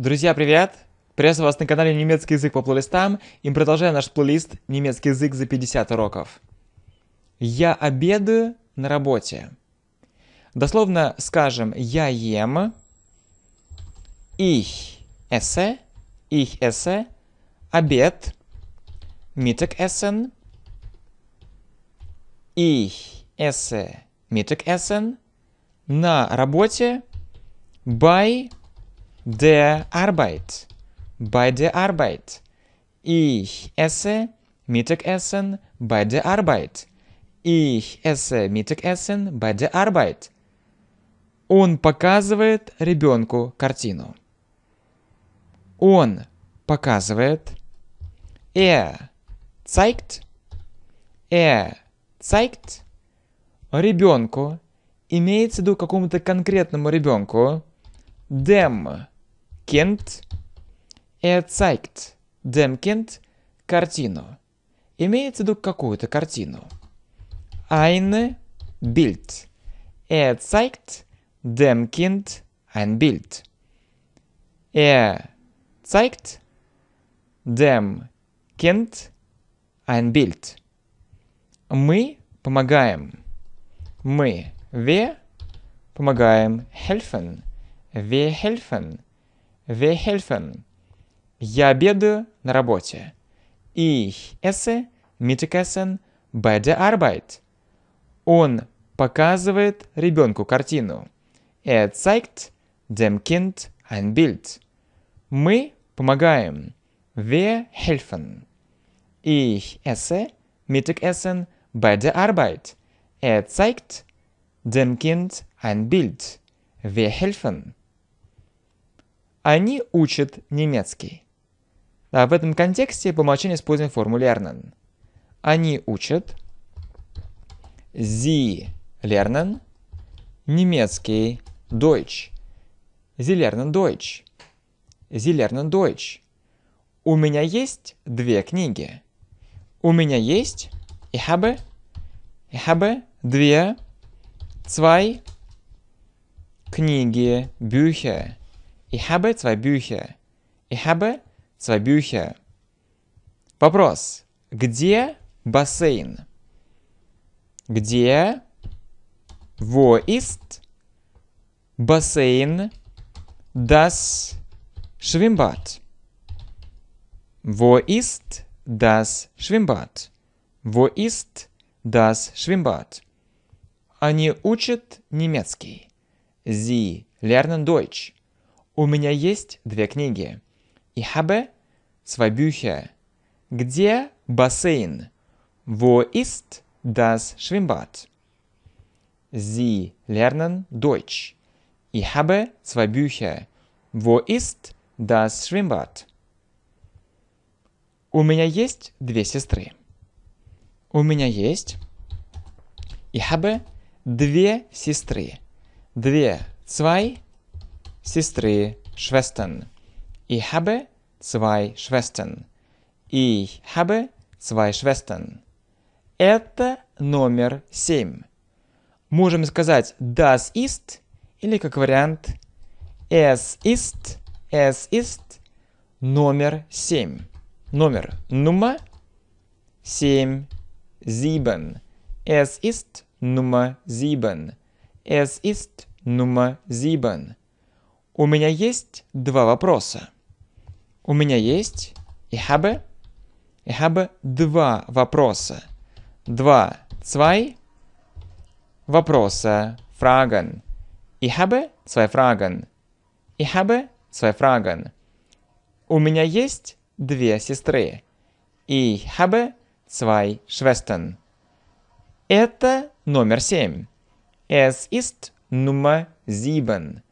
Друзья, привет! Приветствую вас на канале Немецкий язык по плейлистам и продолжаем наш плейлист «Немецкий язык за 50 уроков». Я обедаю на работе. Дословно скажем «я ем», «ich esse», «ich esse», «обед», «Mittagessen», «ich esse», «Mittagessen», «на работе», «by», der Arbeit, bei der Arbeit. Ich esse Mittagessen bei der Arbeit. Ich esse Mittagessen bei der Arbeit. Он показывает ребенку картину. Он показывает. Er zeigt. Er zeigt. Ребенку. Имеется в виду какому-то конкретному ребенку. Dem Kennt. Er zeigt dem Kind картину. Имеется в виду какую-то картину. Ein Bild. Er zeigt dem Kind ein Bild. Er zeigt dem Kind ein Bild. Мы помогаем. Мы. Wir помогаем. Helfen. Wir helfen. Wir helfen. Я обедаю на работе. Ich esse Mittagessen bei der Arbeit. Он показывает ребенку картину. Er zeigt dem Kind ein Bild. Мы помогаем. Wir helfen. Ich esse Mittagessen bei der Arbeit. Er zeigt dem Kind ein Bild. Wir helfen. Они учат немецкий. А в этом контексте по умолчанию используем форму lernen. Они учат. Sie lernen. Немецкий. Deutsch. Sie lernen Deutsch. Sie lernen Deutsch. У меня есть две книги. У меня есть. Ich habe. Ich habe две. Zwei. Книги. Bücher. Ich habe zwei Bücher. Ich habe zwei Bücher. Вопрос. Где бассейн? Где? Wo ist бассейн? Das Schwimmbad. Wo ist das Schwimmbad? Wo ist das Schwimmbad? Они учат немецкий. Sie lernen Deutsch. У меня есть две книги. И хабе zwei Bücher. Где бассейн? Wo ist das Schwimmbad? Sie lernen Deutsch. Ich habe zwei Bücher. Wo ist das Schwimmbad? У меня есть две сестры. У меня есть. Ich habe две сестры. Две. Zwei. Сестры, Schwestern. Ich habe zwei Schwestern. Ich habe zwei Schwestern. Это номер семь. Можем сказать das ist или как вариант es ist, es ist номер семь. Номер Nummer семь, sieben. Es ist Nummer sieben. Es ist Nummer sieben. У меня есть два вопроса. У меня есть ich habe, ich habe два вопроса. Два, zwei вопроса, фраган. Ich habe zwei Fragen. Ich habe zwei Fragen. У меня есть две сестры. Ich habe zwei Schwestern. Это номер семь. Es ist Nummer sieben.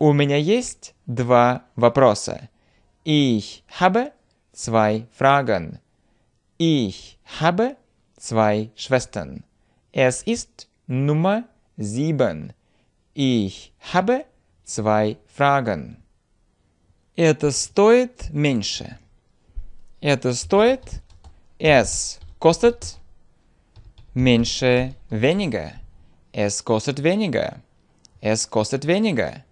У меня есть два вопроса. Ich habe zwei Fragen. Ich habe zwei Schwestern. Es ist Nummer sieben. Ich habe zwei Fragen. Это стоит меньше. Это стоит. Es kostet меньше, weniger. Es kostet weniger. Es kostet weniger.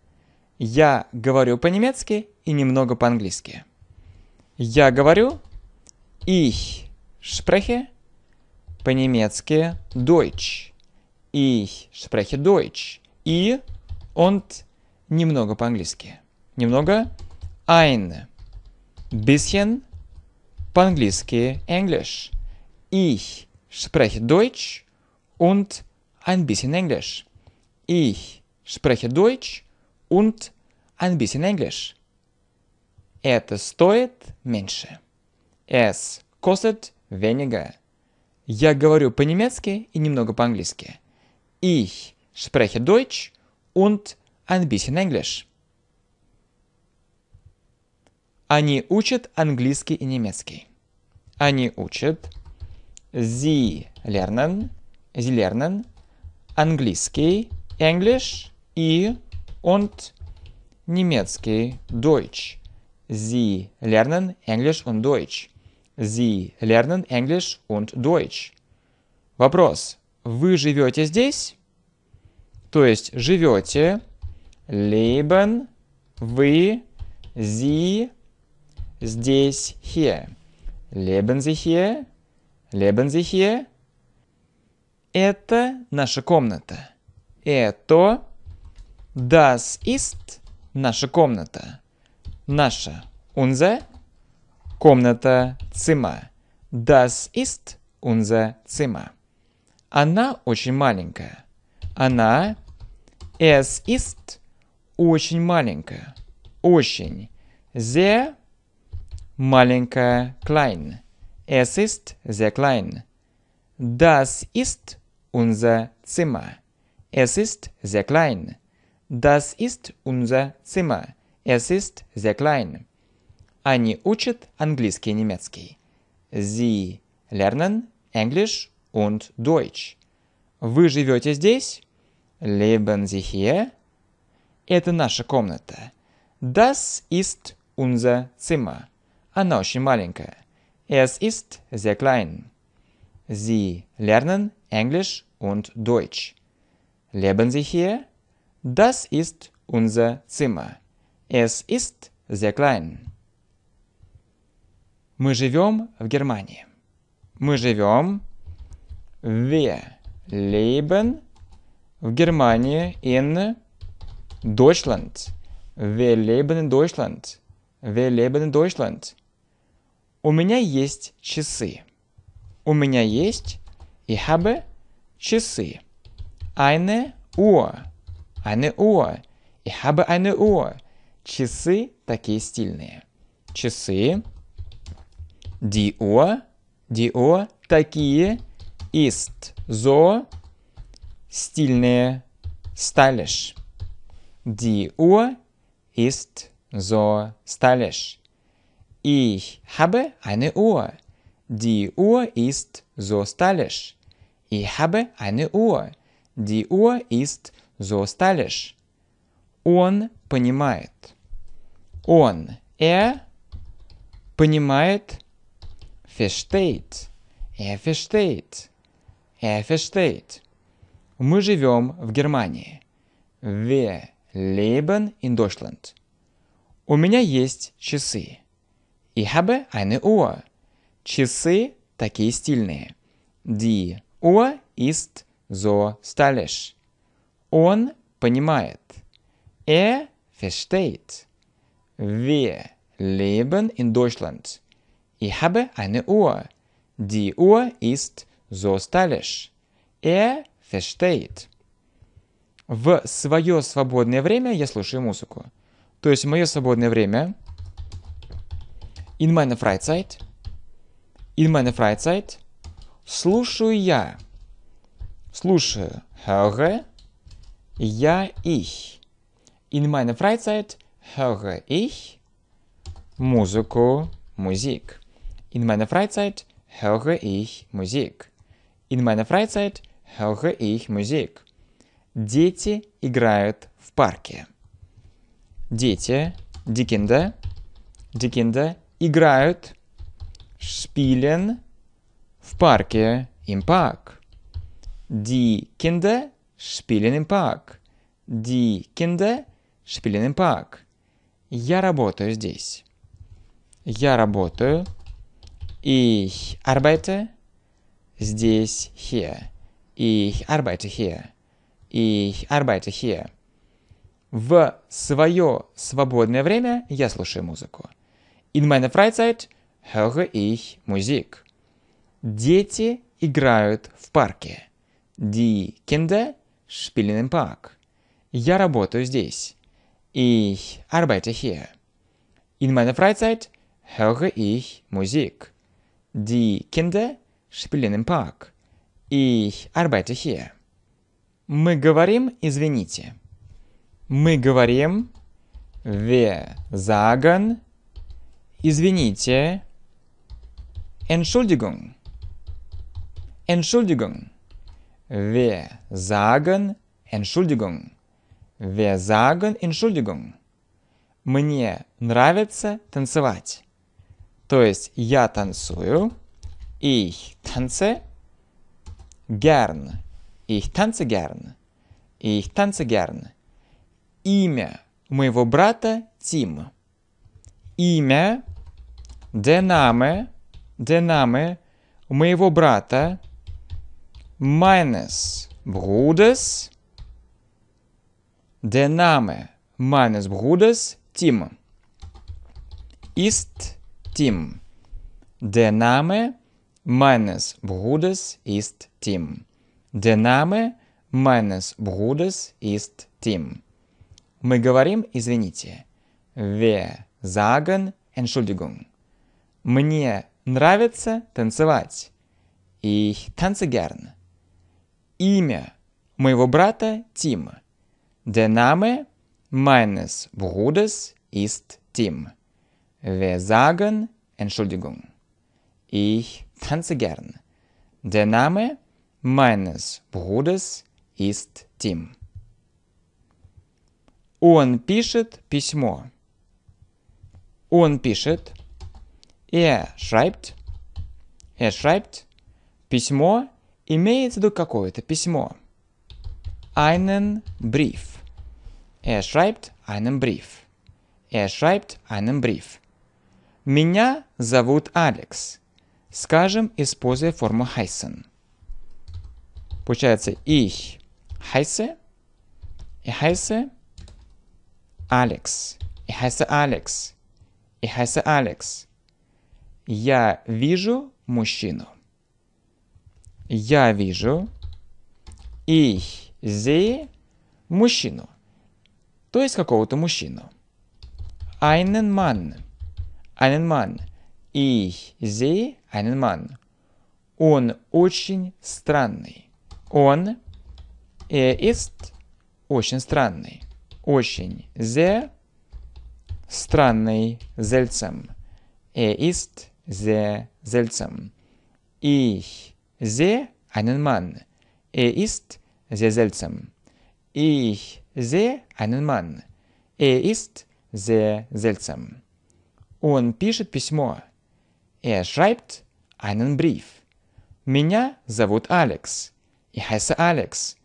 Я говорю по-немецки и немного по-английски. Я говорю ich spreche по-немецки Deutsch. Ich spreche Deutsch. И und немного по-английски. Немного ein bisschen по-английски English. Ich spreche Deutsch und ein bisschen English. Ich spreche Deutsch und ein bisschen Englisch. Это стоит меньше. Es kostet weniger. Я говорю по-немецки и немного по-английски. Ich spreche Deutsch und ein bisschen Englisch. Они учат английский и немецкий. Они учат. Sie lernen. Sie lernen. Английский, English и und немецкий Deutsch. Sie lernen Englisch und Deutsch. Sie lernen Englisch und Deutsch. Вопрос. Вы живете здесь? То есть живете, leben, вы, sie, здесь, hier. Leben Sie hier? Leben Sie hier? Это наша комната. Это Das ist наша комната. Наша unser комната Zimmer. Das ist unser Zimmer. Она очень маленькая. Она es ist очень маленькая. Очень. Sehr маленькая klein. Es ist sehr klein. Das ist unser Zimmer. Es ist sehr klein. Das ist unser Zimmer. Es ist sehr klein. Они учат английский и немецкий. Sie lernen Englisch und Deutsch. Вы живете здесь? Leben Sie hier? Это наша комната. Das ist unser Zimmer. Она очень маленькая. Es ist sehr klein. Sie lernen Englisch und Deutsch. Leben Sie hier? Das ist unser Zimmer. Es ist sehr klein. Мы живем в Германии. Мы живем. Wir leben в Германии in Deutschland. Wir leben in Deutschland. Wir leben in Deutschland. У меня есть часы. У меня есть, ich habe часы. Eine Uhr. eine Uhr. Ich habe eine Uhr. Часы такие стильные. Часы. Die Uhr. Die Uhr такие ist so стильные. Stylisch. Die Uhr ist so stylisch. Ich habe eine Uhr. Die Uhr ist so stylisch. Ich habe eine Uhr. Die Uhr ist заосталиш. Он понимает. Он, er, понимает, versteht. Er versteht. Er versteht. Мы живем в Германии. Wir leben in Deutschland. У меня есть часы. Ich habe eine Uhr. Часы такие стильные. Die Uhr ist so stylisch. Он понимает. Er versteht. Wir leben in Deutschland. Ich habe eine Uhr. Die Uhr ist so stylisch. Er versteht. В свое свободное время я слушаю музыку. То есть в мое свободное время in meiner Freizeit in meiner Freizeit слушаю я. Слушаю höre я ich. In meiner Freizeit höre ich Музыку, Musik. In meiner Freizeit höre ich Musik. In meiner Freizeit höre ich Musik. Дети играют в парке. Дети, die Kinder, die Kinder играют, spielen в парке, im Park. Die Kinder spielen im Park. Die Kinder spielen im Park. Я работаю здесь. Я работаю. Ich arbeite здесь hier. Ich arbeite hier. Ich arbeite hier. В свое свободное время я слушаю музыку. In meiner Freizeit höre ich Musik. Дети играют в парке. Die Kinder Шпилененпак. Я работаю здесь. Ich arbeite hier. In meiner Freizeit höre ich Musik. Die Kinder spielen im Park. Ich arbeite hier. Мы говорим «извините». Мы говорим «wir sagen», «извините», «entschuldigung», «entschuldigung». Wir sagen Entschuldigung. Wir sagen Entschuldigung. Мне нравится танцевать. То есть я танцую. Ich tanze gern. Ich tanze gern. Ich tanze gern. Имя моего брата Тим. Имя, der Name, der Name моего брата meines Bruders, der Name meines Bruders Tim ist Tim. Der Name meines Bruders ist Tim. Der Name meines Bruders ist Tim. Мы говорим «извините». Wir sagen «Entschuldigung». Мне нравится танцевать. Ich tanze gern имя моего брата Тима. Der Name meines Bruders ist Tim. Wir sagen Entschuldigung. Ich tanze gern. Der Name meines Bruders ist Tim. Он пишет письмо. Он пишет. Er schreibt. Er schreibt. Письмо Имеется в виду какое-то письмо. Einen Brief. Er schreibt einen Brief. Er schreibt einen Brief. Меня зовут Алекс. Скажем, используя форму heißen. Получается ich heiße, ich heiße Алекс. Ich heiße Алекс. Ich heiße Алекс. Я вижу мужчину я вижу их зе мужчину. То есть какого-то мужчину. Einen Mann. Einen Mann. Ich sehe einen Mann. Он очень странный. Он er ist очень странный. Очень зе странный зельцем. Er ist зе seltsam. Ich sie einen Mann. Er ist sehr seltsam. Ich sehe einen Mann. Er ist sehr seltsam. Он пишет письмо. Er schreibt einen Brief. Меня зовут Алекс. Ich heiße Алекс.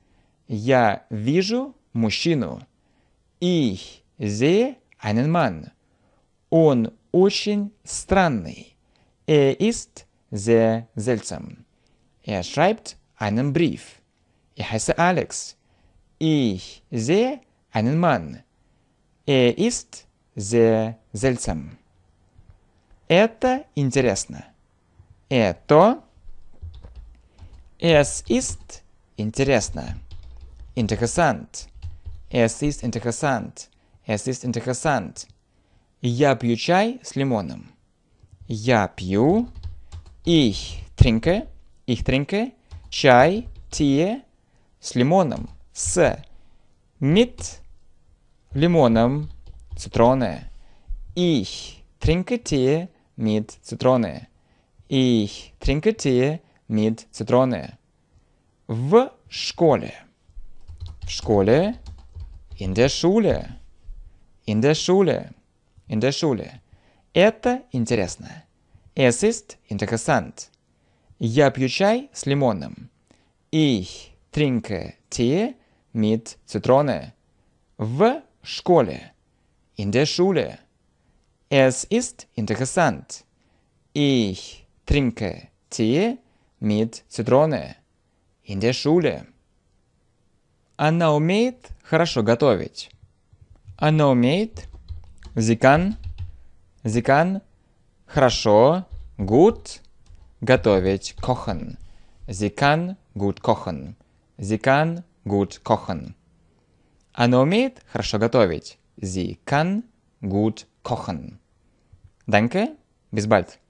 Я вижу мужчину. Ich sehe einen Mann. Он очень странный. Er ist sehr seltsam. Er schreibt einen Brief. Er heiße Alex. Ich sehe einen Mann. Er ist sehr seltsam. Это интересно. Это es ist интересно. Interessant. Es ist interessant. Es ist interessant. Я пью чай с лимоном. Я пью. Ich trinke Их ихтреньке, чай, тие с лимоном, с мит лимоном, цитроны. Их тринка тие мит цитроны. Их тринка тие мит цитроны. В школе. В школе. In der Schule. In der Schule. In der Schule. Это интересно. Es ist interessant. Я пью чай с лимоном. Ich trinke Tee mit Zitrone. В школе. In der Schule. Es ist interessant. Ich trinke Tee mit Zitrone. In der Schule. Она умеет хорошо готовить. Она умеет. Sie kann. Sie kann. Хорошо. Gut готовить kochen. Sie kann gut kochen. Sie kann gut kochen. Она умеет хорошо готовить. Sie kann gut kochen. Danke, bis bald.